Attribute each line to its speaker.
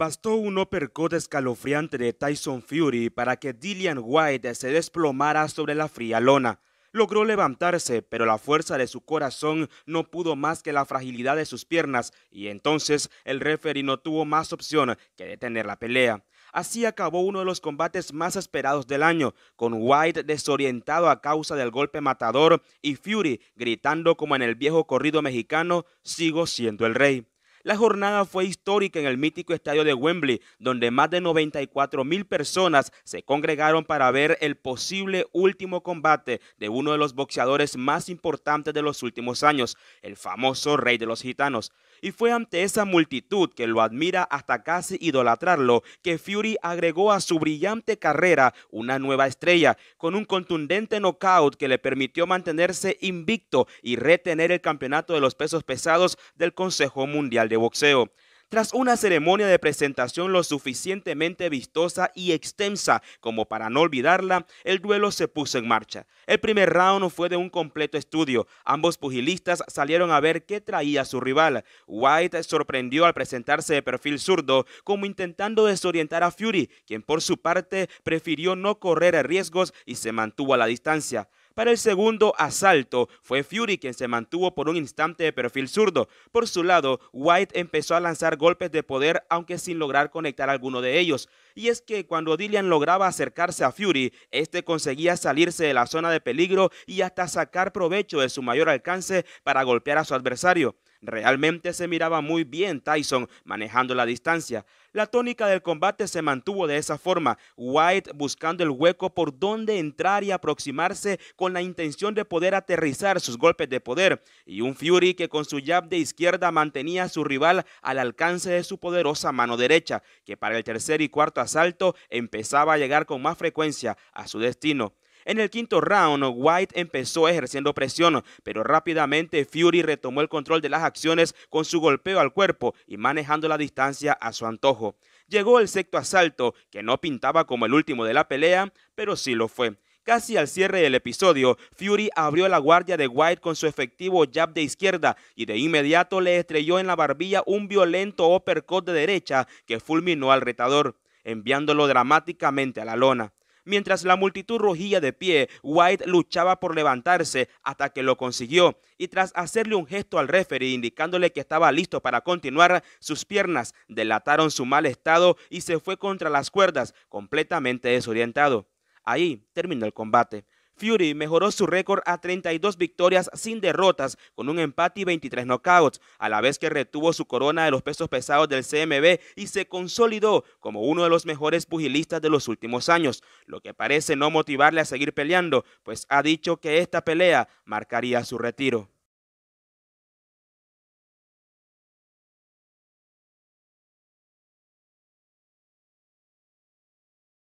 Speaker 1: Bastó un uppercut escalofriante de Tyson Fury para que Dillian White se desplomara sobre la fría lona. Logró levantarse, pero la fuerza de su corazón no pudo más que la fragilidad de sus piernas, y entonces el referee no tuvo más opción que detener la pelea. Así acabó uno de los combates más esperados del año, con White desorientado a causa del golpe matador y Fury gritando como en el viejo corrido mexicano, sigo siendo el rey. La jornada fue histórica en el mítico estadio de Wembley, donde más de 94 mil personas se congregaron para ver el posible último combate de uno de los boxeadores más importantes de los últimos años, el famoso Rey de los Gitanos. Y fue ante esa multitud que lo admira hasta casi idolatrarlo que Fury agregó a su brillante carrera una nueva estrella con un contundente knockout que le permitió mantenerse invicto y retener el campeonato de los pesos pesados del Consejo Mundial de Boxeo. Tras una ceremonia de presentación lo suficientemente vistosa y extensa como para no olvidarla, el duelo se puso en marcha. El primer round fue de un completo estudio. Ambos pugilistas salieron a ver qué traía su rival. White sorprendió al presentarse de perfil zurdo, como intentando desorientar a Fury, quien por su parte prefirió no correr riesgos y se mantuvo a la distancia. Para el segundo asalto, fue Fury quien se mantuvo por un instante de perfil zurdo. Por su lado, White empezó a lanzar golpes de poder, aunque sin lograr conectar alguno de ellos. Y es que cuando Dillian lograba acercarse a Fury, este conseguía salirse de la zona de peligro y hasta sacar provecho de su mayor alcance para golpear a su adversario. Realmente se miraba muy bien Tyson manejando la distancia. La tónica del combate se mantuvo de esa forma, White buscando el hueco por donde entrar y aproximarse con la intención de poder aterrizar sus golpes de poder, y un Fury que con su jab de izquierda mantenía a su rival al alcance de su poderosa mano derecha, que para el tercer y cuarto asalto empezaba a llegar con más frecuencia a su destino. En el quinto round, White empezó ejerciendo presión, pero rápidamente Fury retomó el control de las acciones con su golpeo al cuerpo y manejando la distancia a su antojo. Llegó el sexto asalto, que no pintaba como el último de la pelea, pero sí lo fue. Casi al cierre del episodio, Fury abrió la guardia de White con su efectivo jab de izquierda y de inmediato le estrelló en la barbilla un violento uppercut de derecha que fulminó al retador, enviándolo dramáticamente a la lona. Mientras la multitud rugía de pie, White luchaba por levantarse hasta que lo consiguió y tras hacerle un gesto al referee indicándole que estaba listo para continuar, sus piernas delataron su mal estado y se fue contra las cuerdas, completamente desorientado. Ahí terminó el combate. Fury mejoró su récord a 32 victorias sin derrotas, con un empate y 23 knockouts, a la vez que retuvo su corona de los pesos pesados del CMB y se consolidó como uno de los mejores pugilistas de los últimos años, lo que parece no motivarle a seguir peleando, pues ha dicho que esta pelea marcaría su retiro.